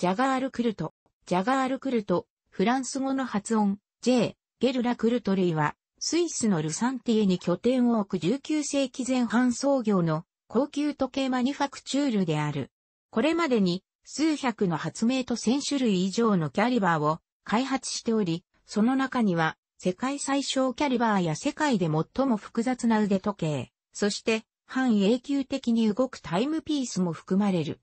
ジャガール・クルト、ジャガール・クルト、フランス語の発音、J、ゲルラ・クルト類は、スイスのルサンティエに拠点を置く19世紀前半創業の高級時計マニファクチュールである。これまでに数百の発明と1000種類以上のキャリバーを開発しており、その中には世界最小キャリバーや世界で最も複雑な腕時計、そして半永久的に動くタイムピースも含まれる。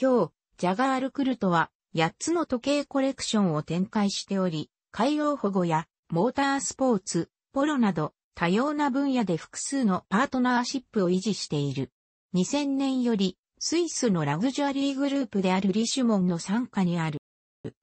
今日、ジャガール・クルトは8つの時計コレクションを展開しており、海洋保護やモータースポーツ、ポロなど多様な分野で複数のパートナーシップを維持している。2000年よりスイスのラグジュアリーグループであるリシュモンの傘下にある。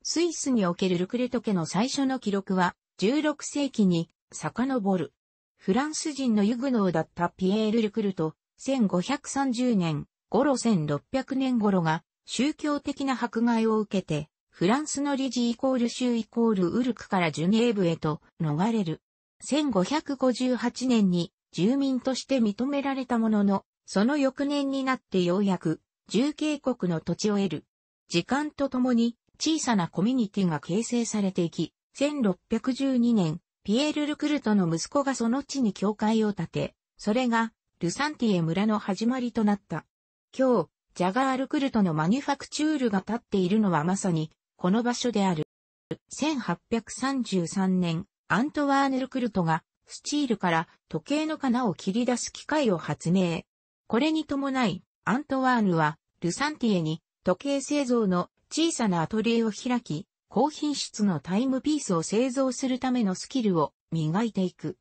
スイスにおけるルクレト家の最初の記録は16世紀に遡る。フランス人のユグノーだったピエール・ルクルト、1530年頃1600年頃が宗教的な迫害を受けて、フランスの理事イコール州イコールウルクからジュネーブへと逃れる。1558年に住民として認められたものの、その翌年になってようやく、重慶国の土地を得る。時間とともに小さなコミュニティが形成されていき、1612年、ピエール・ルクルトの息子がその地に教会を建て、それが、ルサンティエ村の始まりとなった。今日、ジャガールクルトのマニュファクチュールが立っているのはまさに、この場所である。1833年、アントワーヌ・ルクルトが、スチールから時計の金を切り出す機械を発明。これに伴い、アントワーヌは、ルサンティエに時計製造の小さなアトリエを開き、高品質のタイムピースを製造するためのスキルを磨いていく。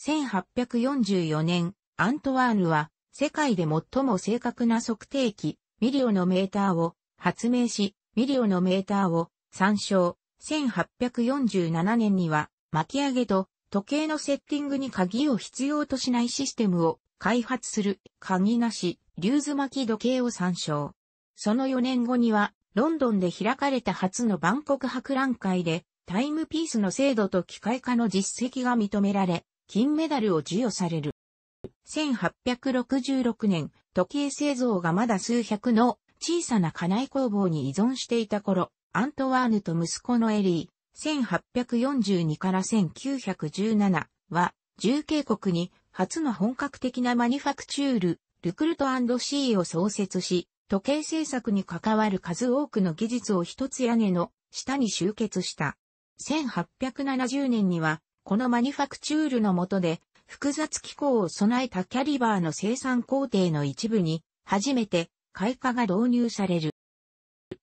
1844年、アントワーヌは世界で最も正確な測定器、ミリオのメーターを発明し、ミリオのメーターを参照。1847年には巻き上げと時計のセッティングに鍵を必要としないシステムを開発する鍵なしリューズ巻き時計を参照。その4年後にはロンドンで開かれた初の万国博覧会でタイムピースの精度と機械化の実績が認められ金メダルを授与される。1866年、時計製造がまだ数百の小さな家内工房に依存していた頃、アントワーヌと息子のエリー、1842から1917は、重慶国に初の本格的なマニファクチュール、ルクルトシーを創設し、時計製作に関わる数多くの技術を一つ屋根の下に集結した。1870年には、このマニファクチュールの下で、複雑機構を備えたキャリバーの生産工程の一部に、初めて、開花が導入される。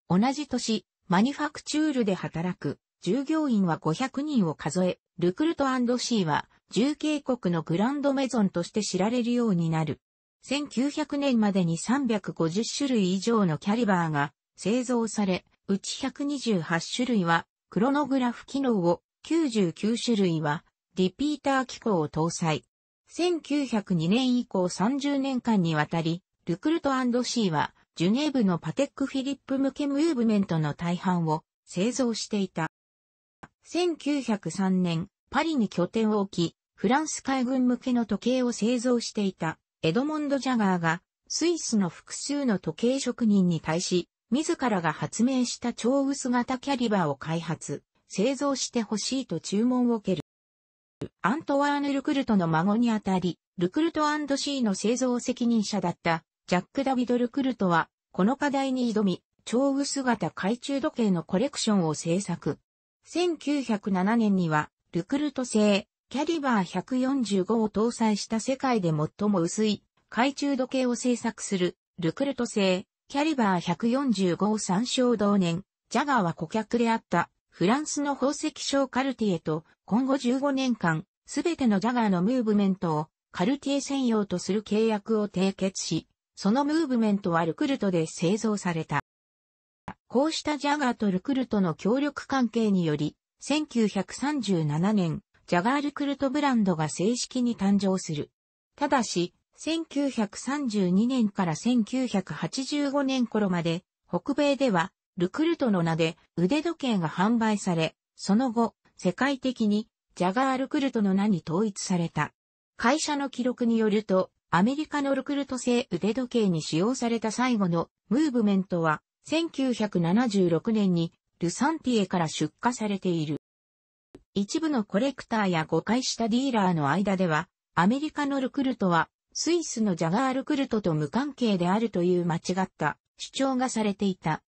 同じ年、マニファクチュールで働く、従業員は500人を数え、ルクルトシーは、重慶国のグランドメゾンとして知られるようになる。1900年までに350種類以上のキャリバーが製造され、うち128種類はクロノグラフ機能を、99種類はリピーター機構を搭載。1902年以降30年間にわたり、ルクルトシーは、ジュネーブのパテック・フィリップ向けムーブメントの大半を製造していた。1903年、パリに拠点を置き、フランス海軍向けの時計を製造していたエドモンド・ジャガーが、スイスの複数の時計職人に対し、自らが発明した超薄型キャリバーを開発、製造してほしいと注文を受ける。アントワーヌ・ルクルトの孫にあたり、ルクルト &C の製造責任者だったジャック・ダビド・ルクルトは、この課題に挑み、超薄型懐中時計のコレクションを制作。1907年には、ルクルト製、キャリバー145を搭載した世界で最も薄い懐中時計を制作する、ルクルト製、キャリバー145を参照同年、ジャガーは顧客であったフランスの宝石商カルティエと今後15年間、すべてのジャガーのムーブメントをカルティエ専用とする契約を締結し、そのムーブメントはルクルトで製造された。こうしたジャガーとルクルトの協力関係により、1937年、ジャガールクルトブランドが正式に誕生する。ただし、1932年から1985年頃まで、北米ではルクルトの名で腕時計が販売され、その後、世界的にジャガー・ルクルトの名に統一された。会社の記録によると、アメリカのルクルト製腕時計に使用された最後のムーブメントは、1976年にルサンティエから出荷されている。一部のコレクターや誤解したディーラーの間では、アメリカのルクルトは、スイスのジャガールクルトと無関係であるという間違った主張がされていた。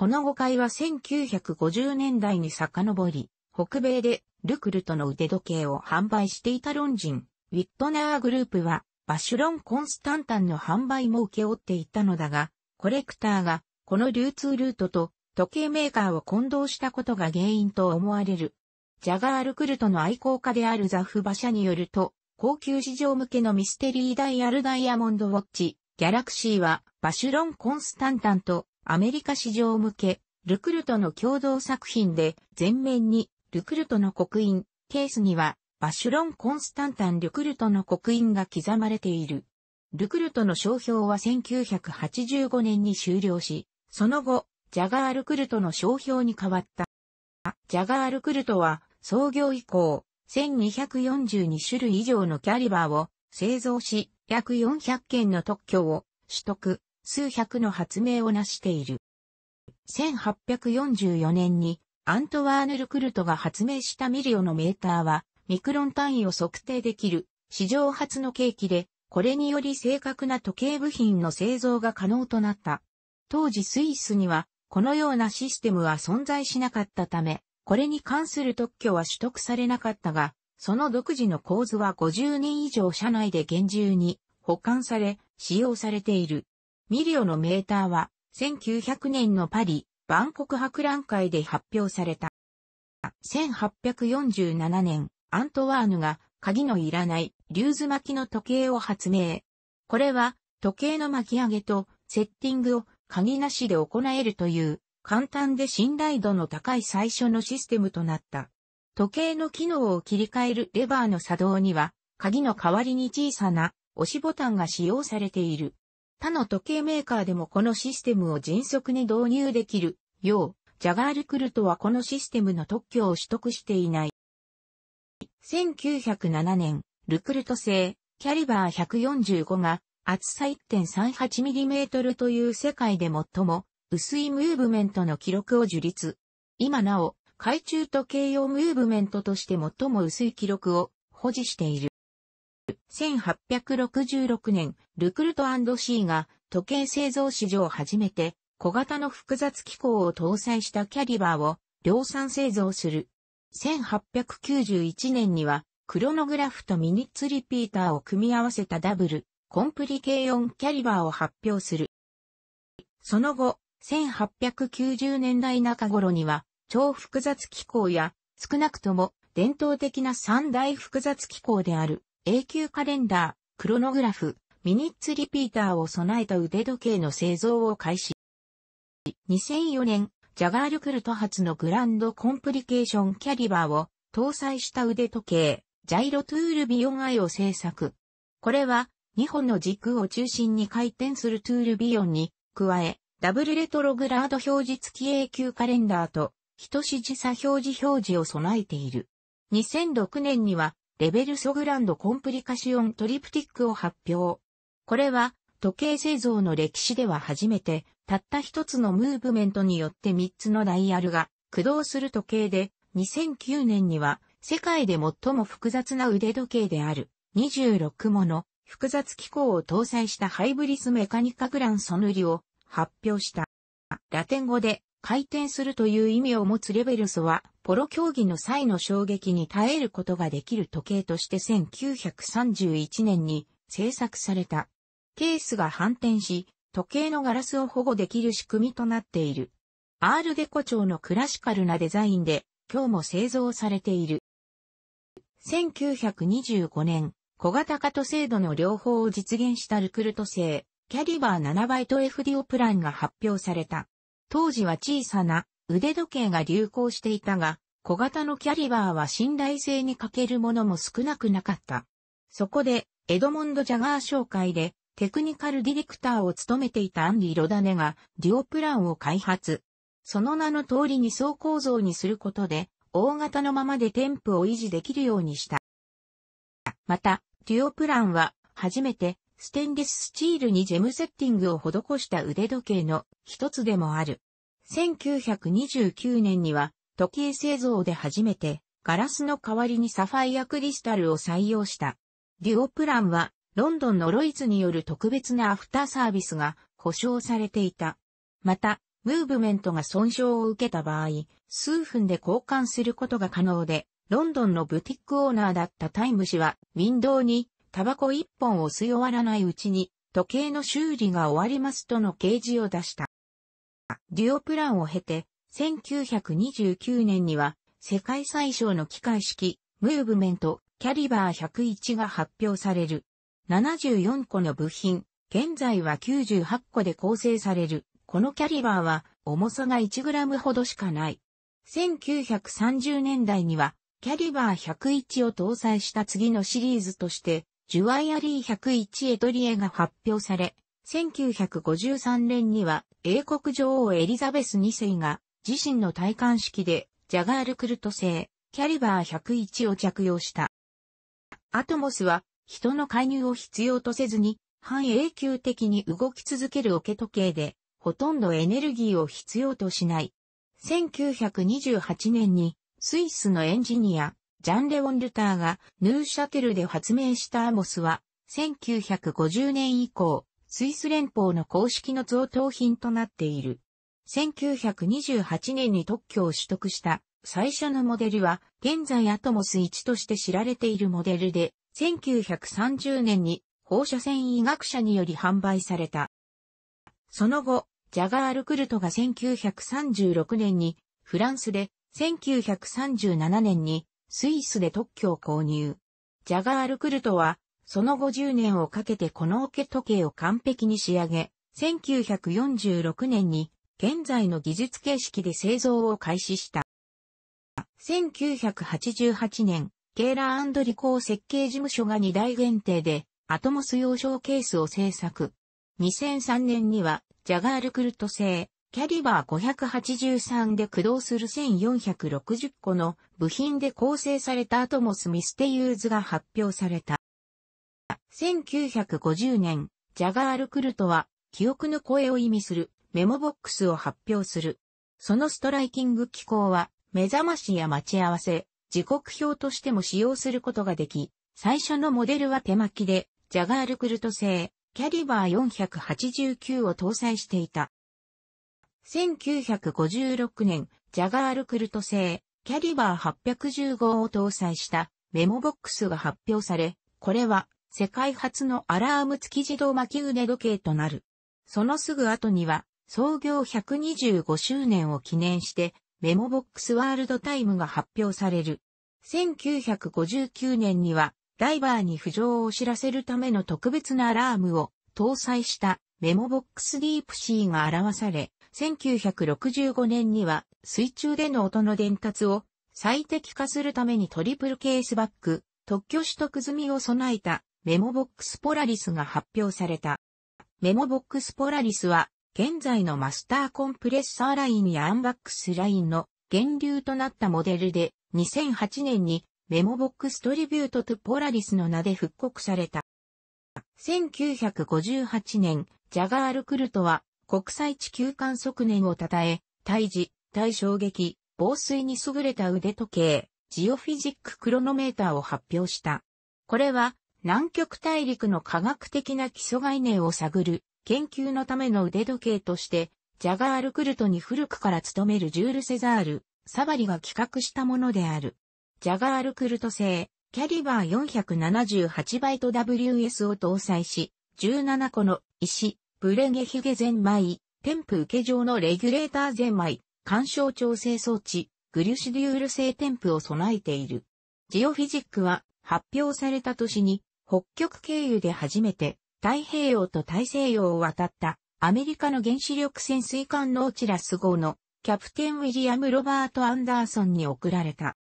この誤解は1950年代に遡り、北米でルクルトの腕時計を販売していた論人、ウィットナーグループは、バシュロン・コンスタンタンの販売も請け負っていたのだが、コレクターが、この流通ルートと時計メーカーを混同したことが原因と思われる。ジャガールクルトの愛好家であるザフ馬車によると、高級市場向けのミステリーダイヤルダイヤモンドウォッチ、ギャラクシーは、バシュロン・コンスタンタンとアメリカ市場向け、ルクルトの共同作品で、前面に、ルクルトの刻印、ケースには、バシュロン・コンスタンタン・ルクルトの刻印が刻まれている。ルクルトの商標は1985年に終了し、その後、ジャガー・ルクルトの商標に変わった。ジャガー・ルクルトは、創業以降、1242種類以上のキャリバーを製造し、約400件の特許を取得。数百の発明を成している。1844年にアントワーヌ・ルクルトが発明したミリオのメーターは、ミクロン単位を測定できる、史上初の計器で、これにより正確な時計部品の製造が可能となった。当時スイスには、このようなシステムは存在しなかったため、これに関する特許は取得されなかったが、その独自の構図は50年以上社内で厳重に保管され、使用されている。ミリオのメーターは、1900年のパリ、万国博覧会で発表された。1847年、アントワーヌが鍵のいらないリューズ巻きの時計を発明。これは時計の巻き上げとセッティングを鍵なしで行えるという簡単で信頼度の高い最初のシステムとなった。時計の機能を切り替えるレバーの作動には鍵の代わりに小さな押しボタンが使用されている。他の時計メーカーでもこのシステムを迅速に導入できるよう、ジャガールクルトはこのシステムの特許を取得していない。1907年、ルクルト製、キャリバー145が、厚さ 1.38mm という世界で最も薄いムーブメントの記録を樹立。今なお、海中時計用ムーブメントとして最も薄い記録を保持している。1866年、ルクルト &C が時計製造史上初めて小型の複雑機構を搭載したキャリバーを量産製造する。1891年にはクロノグラフとミニッツリピーターを組み合わせたダブルコンプリケーオンキャリバーを発表する。その後、1890年代中頃には超複雑機構や少なくとも伝統的な三大複雑機構である永久カレンダー、クロノグラフ、ミニッツリピーターを備えた腕時計の製造を開始。2004年、ジャガールクルト発のグランドコンプリケーションキャリバーを搭載した腕時計、ジャイロトゥールビヨンアイを製作。これは、2本の軸を中心に回転するトゥールビヨンに、加え、ダブルレトログラード表示付き永久カレンダーと、等しじ差表示表示を備えている。2006年には、レベルソグランドコンプリカシオントリプティックを発表。これは、時計製造の歴史では初めて、たった一つのムーブメントによって3つのダイヤルが駆動する時計で、2009年には世界で最も複雑な腕時計である26もの複雑機構を搭載したハイブリスメカニカグランソヌリを発表した。ラテン語で回転するという意味を持つレベルスは、ポロ競技の際の衝撃に耐えることができる時計として1931年に製作された。ケースが反転し、時計のガラスを保護できる仕組みとなっている。アールデコ調のクラシカルなデザインで、今日も製造されている。1925年、小型化と精度の両方を実現したルクルト製、キャリバー7イト FDO プランが発表された。当時は小さな腕時計が流行していたが、小型のキャリバーは信頼性に欠けるものも少なくなかった。そこで、エドモンド・ジャガー商会で、テクニカルディレクターを務めていたアンディ・ロダネが、デュオプランを開発。その名の通りに層構造にすることで、大型のままで添付を維持できるようにした。また、デュオプランは、初めて、ステンレススチールにジェムセッティングを施した腕時計の一つでもある。1929年には時計製造で初めてガラスの代わりにサファイアクリスタルを採用した。デュオプランはロンドンのロイズによる特別なアフターサービスが保証されていた。また、ムーブメントが損傷を受けた場合、数分で交換することが可能で、ロンドンのブティックオーナーだったタイム氏は、ウィンドウにタバコ一本を吸い終わらないうちに、時計の修理が終わりますとの掲示を出した。デュオプランを経て、1929年には、世界最小の機械式、ムーブメント、キャリバー101が発表される。74個の部品、現在は98個で構成される。このキャリバーは、重さが 1g ほどしかない。1930年代には、キャリバー101を搭載した次のシリーズとして、ジュワイアリー101エトリエが発表され、1953年には英国女王エリザベス2世が自身の戴冠式でジャガールクルト製キャリバー101を着用した。アトモスは人の介入を必要とせずに半永久的に動き続けるオケ時計でほとんどエネルギーを必要としない。1928年にスイスのエンジニアジャン・レオン・ルターがヌーシャテルで発明したアモスは、1950年以降、スイス連邦の公式の贈答品となっている。1928年に特許を取得した最初のモデルは、現在アトモス1として知られているモデルで、1930年に放射線医学者により販売された。その後、ジャガール・クルトが1936年にフランスで1937年にスイスで特許を購入。ジャガール・クルトは、その50年をかけてこの桶時計を完璧に仕上げ、1946年に現在の技術形式で製造を開始した。1988年、ケーラーリコー設計事務所が2台限定で、アトモス用小ケースを製作。2003年には、ジャガールクルト製、キャリバー583で駆動する1460個の部品で構成されたアトモスミステユーズが発表された。1950年、ジャガール・クルトは、記憶の声を意味するメモボックスを発表する。そのストライキング機構は、目覚ましや待ち合わせ、時刻表としても使用することができ、最初のモデルは手巻きで、ジャガール・クルト製、キャリバー489を搭載していた。1956年、ジャガールクルト製、キャリバー815を搭載したメモボックスが発表され、これは世界初のアラーム付き自動巻き腕時計となる。そのすぐ後には創業125周年を記念してメモボックスワールドタイムが発表される。1959年にはダイバーに浮上を知らせるための特別なアラームを搭載したメモボックスディープシーが表され、1965年には水中での音の伝達を最適化するためにトリプルケースバック、特許取得済みを備えたメモボックスポラリスが発表された。メモボックスポラリスは現在のマスターコンプレッサーラインやアンバックスラインの源流となったモデルで2008年にメモボックストリビュートトゥポラリスの名で復刻された。1958年、ジャガール・クルトは国際地球観測年を称え、対時、対衝撃、防水に優れた腕時計、ジオフィジッククロノメーターを発表した。これは、南極大陸の科学的な基礎概念を探る研究のための腕時計として、ジャガール・クルトに古くから勤めるジュール・セザール、サバリが企画したものである。ジャガール・クルト製、キャリバー478バイト WS を搭載し、17個の石、ブレゲヒゲゼンマイ、添付受け状のレギュレーターゼンマイ、干渉調整装置、グリュシデュール製添付を備えている。ジオフィジックは発表された年に北極経由で初めて太平洋と大西洋を渡ったアメリカの原子力潜水艦ノーチラス号のキャプテンウィリアム・ロバート・アンダーソンに送られた。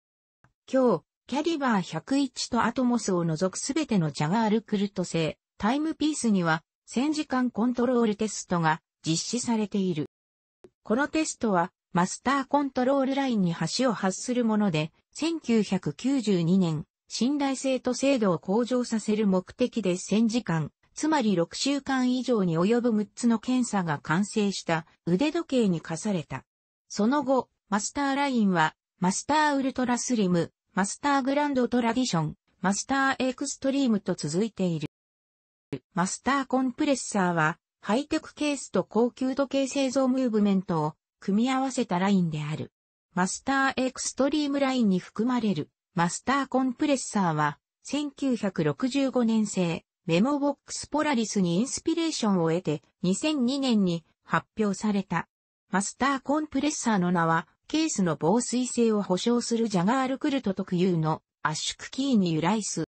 今日、キャリバー101とアトモスを除くすべてのジャガールクルト製タイムピースには戦時間コントロールテストが実施されている。このテストはマスターコントロールラインに橋を発するもので、1992年、信頼性と精度を向上させる目的で戦時間、つまり6週間以上に及ぶ6つの検査が完成した腕時計に課された。その後、マスターラインは、マスターウルトラスリム、マスターグランドトラディション、マスターエクストリームと続いている。マスターコンプレッサーは、ハイテクケースと高級時計製造ムーブメントを組み合わせたラインである。マスターエクストリームラインに含まれるマスターコンプレッサーは、1965年製メモボックスポラリスにインスピレーションを得て2002年に発表された。マスターコンプレッサーの名は、ケースの防水性を保証するジャガールクルト特有の圧縮キーに由来す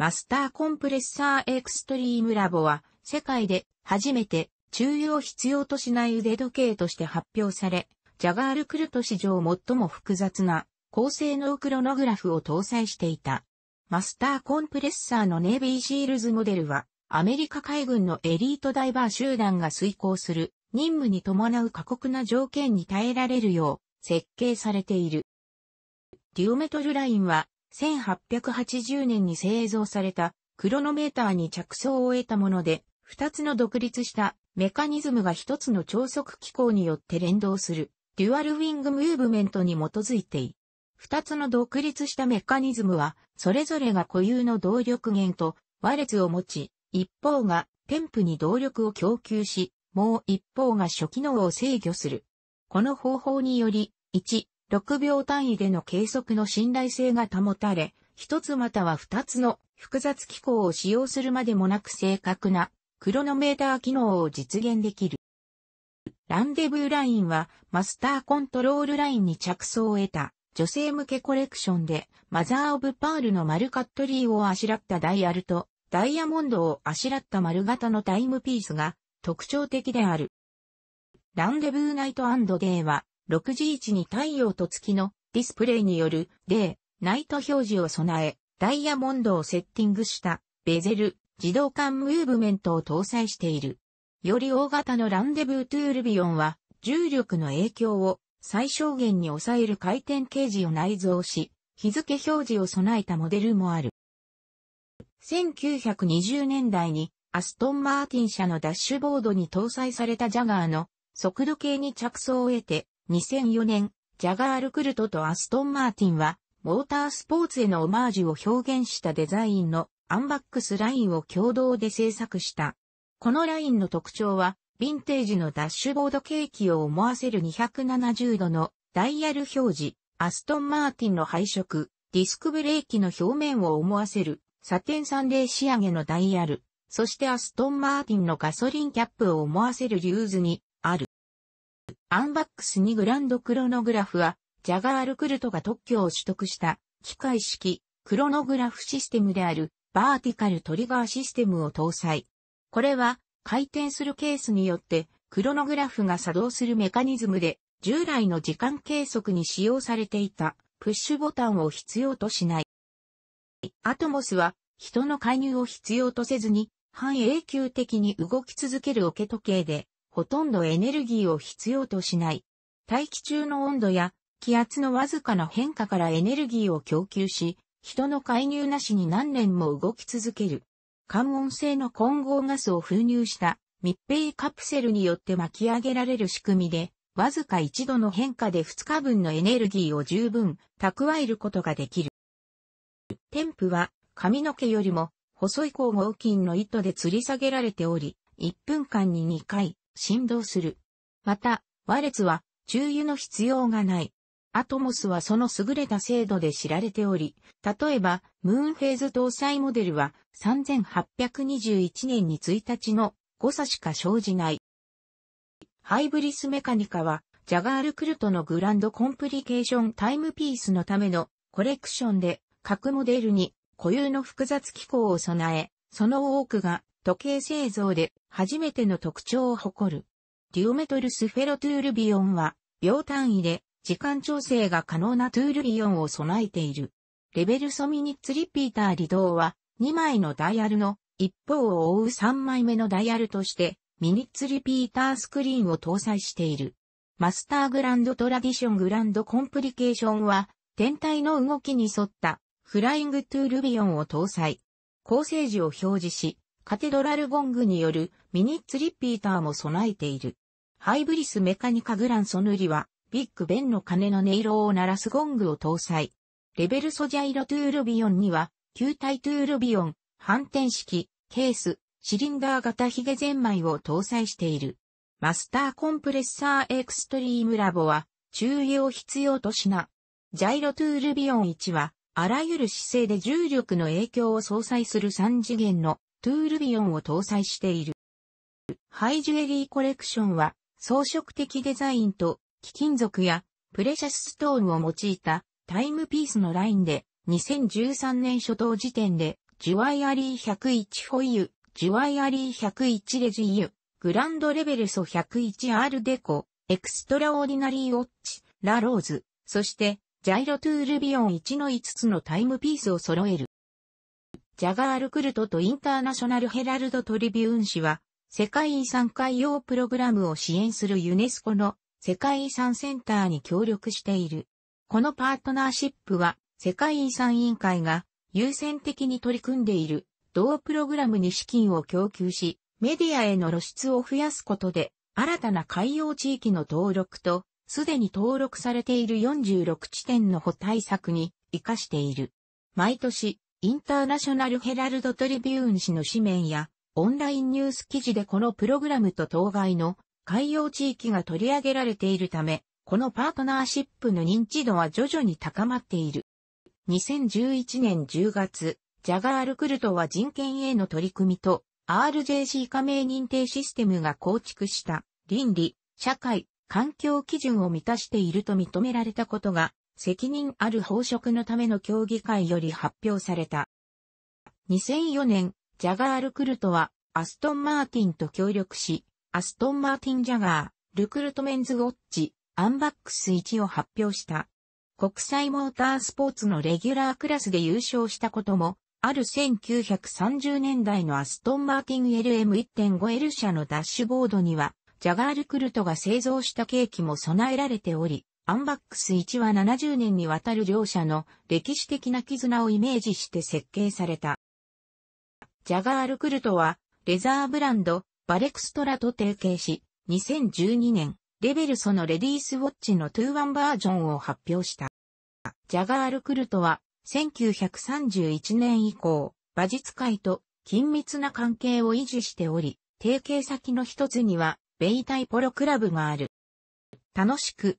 マスターコンプレッサーエクストリームラボは、世界で初めて注意を必要としない腕時計として発表され、ジャガールクルト史上最も複雑な高性能クロノグラフを搭載していた。マスターコンプレッサーのネイビーシールズモデルは、アメリカ海軍のエリートダイバー集団が遂行する任務に伴う過酷な条件に耐えられるよう設計されている。デュオメトルラインは1880年に製造されたクロノメーターに着想を得たもので、2つの独立したメカニズムが1つの超速機構によって連動する、デュアルウィングムーブメントに基づいている。2つの独立したメカニズムは、それぞれが固有の動力源と和列を持ち、一方が添付に動力を供給し、もう一方が初機能を制御する。この方法により、1、6秒単位での計測の信頼性が保たれ、一つまたは二つの複雑機構を使用するまでもなく正確なクロノメーター機能を実現できる。ランデブーラインはマスターコントロールラインに着想を得た女性向けコレクションでマザー・オブ・パールの丸カットリーをあしらったダイヤルとダイヤモンドをあしらった丸型のタイムピースが特徴的である。ランデブーナイトデーは6時位置に太陽と月のディスプレイによるデー、ナイト表示を備え、ダイヤモンドをセッティングしたベゼル自動間ムーブメントを搭載している。より大型のランデブートゥールビオンは重力の影響を最小限に抑える回転ケージを内蔵し、日付表示を備えたモデルもある。1920年代にアストン・マーティン社のダッシュボードに搭載されたジャガーの速度計に着想を得て2004年、ジャガール・クルトとアストン・マーティンは、モータースポーツへのオマージュを表現したデザインのアンバックスラインを共同で制作した。このラインの特徴は、ヴィンテージのダッシュボードケーキを思わせる270度のダイヤル表示、アストン・マーティンの配色、ディスクブレーキの表面を思わせるサテンサンデー仕上げのダイヤル、そしてアストン・マーティンのガソリンキャップを思わせるリューズにアンバックス2グランドクロノグラフは、ジャガールクルトが特許を取得した、機械式、クロノグラフシステムである、バーティカルトリガーシステムを搭載。これは、回転するケースによって、クロノグラフが作動するメカニズムで、従来の時間計測に使用されていた、プッシュボタンを必要としない。アトモスは、人の介入を必要とせずに、半永久的に動き続けるオケ時計で、ほとんどエネルギーを必要としない。大気中の温度や気圧のわずかな変化からエネルギーを供給し、人の介入なしに何年も動き続ける。寒温性の混合ガスを封入した密閉カプセルによって巻き上げられる仕組みで、わずか一度の変化で2日分のエネルギーを十分蓄えることができる。テンプは髪の毛よりも細い鋼合金の糸で吊り下げられており、1分間に2回振動する。また、和列は、重油の必要がない。アトモスはその優れた精度で知られており、例えば、ムーンフェーズ搭載モデルは3821年に1日の誤差しか生じない。ハイブリスメカニカは、ジャガール・クルトのグランドコンプリケーションタイムピースのためのコレクションで、各モデルに固有の複雑機構を備え、その多くが時計製造で初めての特徴を誇る。デュオメトルスフェロトゥールビオンは、秒単位で時間調整が可能なトゥールビオンを備えている。レベルソミニッツリピーターリドーは、2枚のダイヤルの一方を覆う3枚目のダイヤルとして、ミニッツリピータースクリーンを搭載している。マスターグランドトラディショングランドコンプリケーションは、天体の動きに沿ったフライングトゥールビオンを搭載。構成時を表示し、カテドラルゴングによるミニッツリピーターも備えている。ハイブリスメカニカグランソヌリは、ビッグベンの鐘の音色を鳴らすゴングを搭載。レベルソジャイロトゥールビオンには、球体トゥールビオン、反転式、ケース、シリンダー型ヒゲゼンマイを搭載している。マスターコンプレッサーエクストリームラボは、注意を必要としな。ジャイロトゥールビオン1は、あらゆる姿勢で重力の影響を相殺する3次元のトゥールビオンを搭載している。ハイジュエリーコレクションは装飾的デザインと貴金属やプレシャスストーンを用いたタイムピースのラインで2013年初頭時点でジュワイアリー101ホイユ、ジュワイアリー101レジーユ、グランドレベルソ101アールデコ、エクストラオーディナリーウォッチ、ラローズ、そしてジャイロトゥールビオン1の5つのタイムピースを揃える。ジャガール・クルトとインターナショナル・ヘラルド・トリビューン氏は、世界遺産海洋プログラムを支援するユネスコの世界遺産センターに協力している。このパートナーシップは、世界遺産委員会が優先的に取り組んでいる同プログラムに資金を供給し、メディアへの露出を増やすことで、新たな海洋地域の登録と、すでに登録されている46地点の補対策に活かしている。毎年、インターナショナルヘラルドトリビューン氏の紙面や、オンラインニュース記事でこのプログラムと当該の海洋地域が取り上げられているため、このパートナーシップの認知度は徐々に高まっている。2011年10月、ジャガールクルトは人権への取り組みと RJC 加盟認定システムが構築した倫理、社会、環境基準を満たしていると認められたことが責任ある飽食のための協議会より発表された。2004年、ジャガー・ルクルトは、アストン・マーティンと協力し、アストン・マーティン・ジャガー、ルクルト・メンズ・ウォッチ、アンバックス1を発表した。国際モータースポーツのレギュラークラスで優勝したことも、ある1930年代のアストン・マーティン LM1.5L 社のダッシュボードには、ジャガールクルトが製造したケーキも備えられており、アンバックス1は70年にわたる両者の歴史的な絆をイメージして設計された。ジャガールクルトは、レザーブランド、バレクストラと提携し、2012年、レベルソのレディースウォッチの2-1バージョンを発表した。ジャガールクルトは、1931年以降、馬術界と緊密な関係を維持しており、提携先の一つには、ベイタイポロクラブがある。楽しく、